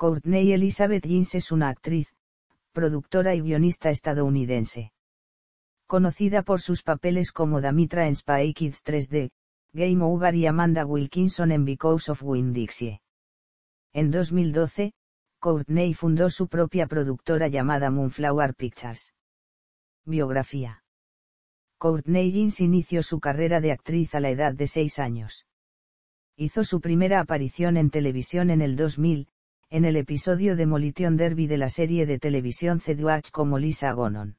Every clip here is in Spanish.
Courtney Elizabeth Jeans es una actriz, productora y guionista estadounidense. Conocida por sus papeles como Damitra en Spy Kids 3D, Game Over y Amanda Wilkinson en Because of Winn-Dixie. En 2012, Courtney fundó su propia productora llamada Moonflower Pictures. Biografía. Courtney Jeans inició su carrera de actriz a la edad de seis años. Hizo su primera aparición en televisión en el 2000, en el episodio de Molition Derby de la serie de televisión CEDUACH como Lisa Gonon.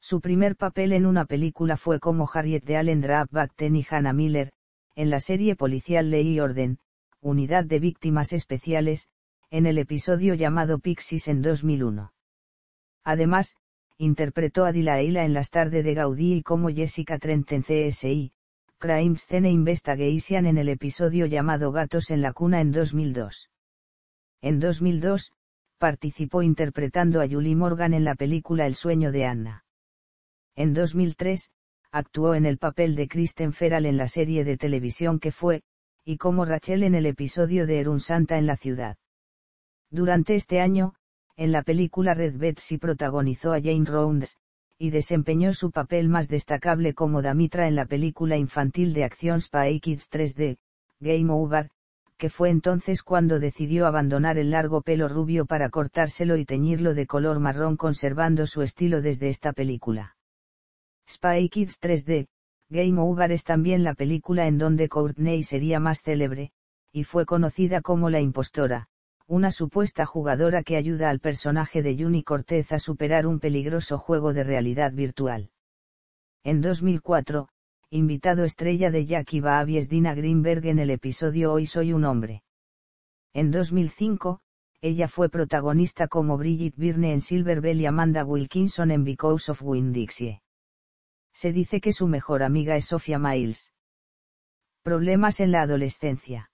Su primer papel en una película fue como Harriet de Allen Backten y Hannah Miller, en la serie policial Ley y Orden, Unidad de Víctimas Especiales, en el episodio llamado Pixies en 2001. Además, interpretó a Dilaila en Las Tardes de Gaudí y como Jessica Trent en CSI, Crime Scene e Investigation en el episodio llamado Gatos en la Cuna en 2002. En 2002, participó interpretando a Julie Morgan en la película El sueño de Anna. En 2003, actuó en el papel de Kristen Feral en la serie de televisión que fue, y como Rachel en el episodio de Erun Santa en la ciudad. Durante este año, en la película Red Betsy protagonizó a Jane Rounds, y desempeñó su papel más destacable como Damitra en la película infantil de acción Spy Kids 3D, Game Over, que fue entonces cuando decidió abandonar el largo pelo rubio para cortárselo y teñirlo de color marrón conservando su estilo desde esta película. Spy Kids 3D, Game Over es también la película en donde Courtney sería más célebre, y fue conocida como la impostora, una supuesta jugadora que ayuda al personaje de Juni Cortez a superar un peligroso juego de realidad virtual. En 2004, invitado estrella de Jackie Babies Dina Greenberg en el episodio Hoy soy un hombre. En 2005, ella fue protagonista como Bridget Birne en Silver Bell y Amanda Wilkinson en Because of Windixie. dixie Se dice que su mejor amiga es Sophia Miles. Problemas en la adolescencia.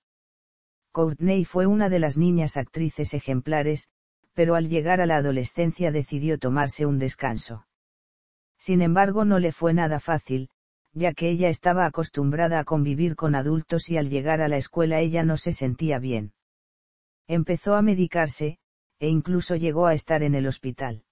Courtney fue una de las niñas actrices ejemplares, pero al llegar a la adolescencia decidió tomarse un descanso. Sin embargo, no le fue nada fácil, ya que ella estaba acostumbrada a convivir con adultos y al llegar a la escuela ella no se sentía bien. Empezó a medicarse, e incluso llegó a estar en el hospital.